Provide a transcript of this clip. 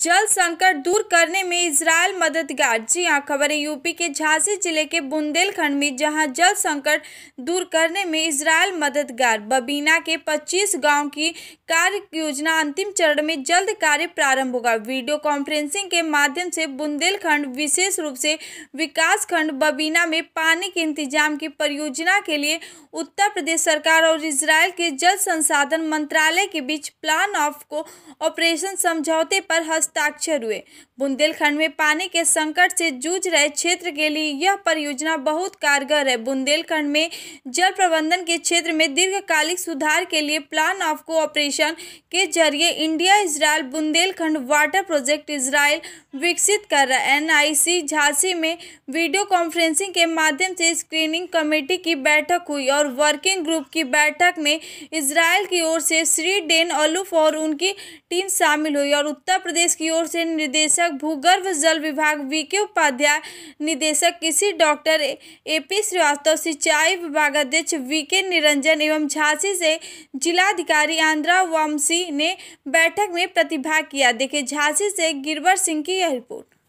जल संकट दूर करने में इसराइल मददगार जी हाँ खबर है यूपी के झांसी जिले के बुंदेलखंड में जहां जल संकट दूर करने में इसराइल मददगार बबीना के 25 गांव की कार्य योजना अंतिम चरण में जल्द कार्य प्रारंभ होगा वीडियो कॉन्फ्रेंसिंग के माध्यम से बुंदेलखंड विशेष रूप से विकास खंड बबीना में पानी के इंतजाम की परियोजना के लिए उत्तर प्रदेश सरकार और इसराइल के जल संसाधन मंत्रालय के बीच प्लान ऑफ को ऑपरेशन समझौते पर हस्ताक्षर हुए बुंदेलखंड में पानी के संकट से जूझ रहे क्षेत्र के लिए यह परियोजना बहुत कारगर है बुंदेलखंड में जल प्रबंधन के क्षेत्र में दीर्घकालिक सुधार के लिए plan of cooperation mission के जरिए India Israel Bundelkhand water project Israel विकसित कर रहा है एनआईसी झांसी में वीडियो कॉन्फ्रेंसिंग के माध्यम से स्क्रीनिंग कमेटी की बैठक हुई और वर्किंग ग्रुप की बैठक में इसराइल की ओर से श्री डेन अलूफ और उनकी टीम शामिल हुई और उत्तर प्रदेश की ओर से निदेशक भूगर्भ जल विभाग वी उपाध्याय निदेशक किसी डॉक्टर ए पी श्रीवास्तव सिंचाई विभागाध्यक्ष वी निरंजन एवं झांसी से जिलाधिकारी आंध्रा वामसी ने बैठक में प्रतिभाग किया देखिए झांसी से गिरवर सिंह की यह रिपोर्ट